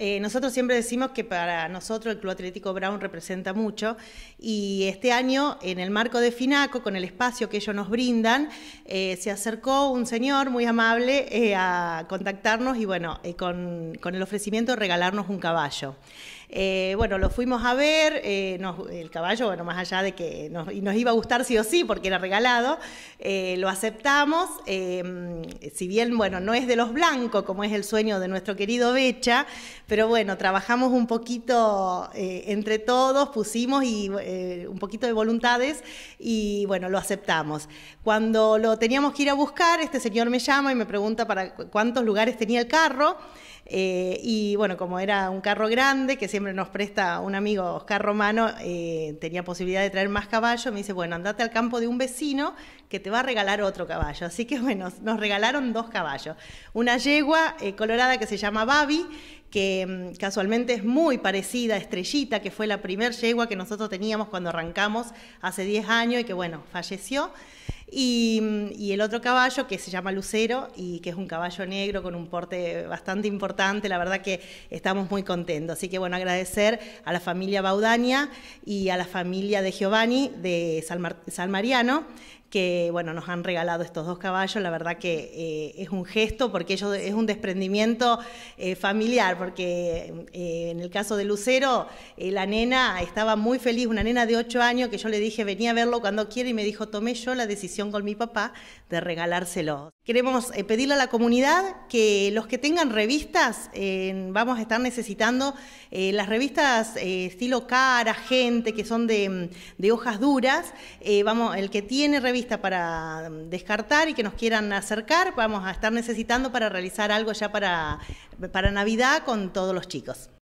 Eh, nosotros siempre decimos que para nosotros el Club Atlético Brown representa mucho y este año en el marco de Finaco, con el espacio que ellos nos brindan, eh, se acercó un señor muy amable eh, a contactarnos y bueno, con, con el ofrecimiento de regalarnos un caballo. Eh, bueno, lo fuimos a ver, eh, el caballo, bueno, más allá de que nos, y nos iba a gustar sí o sí porque era regalado, eh, lo aceptamos, si bien, bueno, no es de los blancos como es el sueño de nuestro querido Becha, pero bueno, trabajamos un poquito entre todos, pusimos y, un poquito de voluntades y bueno, lo aceptamos. Cuando lo teníamos que ir a buscar, este señor me llama y me pregunta para cuántos lugares tenía el carro. y bueno, como era un carro grande que se nos presta un amigo, Oscar Romano, eh, tenía posibilidad de traer más caballos. me dice, bueno, andate al campo de un vecino que te va a regalar otro caballo. Así que bueno, nos regalaron dos caballos. Una yegua eh, colorada que se llama Babi, que mm, casualmente es muy parecida a Estrellita, que fue la primer yegua que nosotros teníamos cuando arrancamos hace 10 años y que bueno, falleció. Y, el otro caballo que se llama Lucero y que es un caballo negro con un porte bastante importante, la verdad que estamos muy contentos. Así que bueno, agradecer a la familia Baudania y a la familia de Giovanni de San, Mariano que bueno, nos han regalado estos dos caballos, la verdad que eh, es un gesto porque ellos, es un desprendimiento eh, familiar, porque eh, en el caso de Lucero, la nena estaba muy feliz, una nena de 8 años que yo le dije venía a verlo cuando quiera y me dijo tomé yo la decisión con mi papá de regalárselo. Queremos eh, pedirle a la comunidad que los que tengan revistas, eh, vamos a estar necesitando eh, las revistas estilo cara, gente, que son de, mm, de hojas duras. vamos, el que tiene revista para mm, descartar y que nos quieran acercar, vamos a estar necesitando para realizar algo ya para, para Navidad con todos los chicos.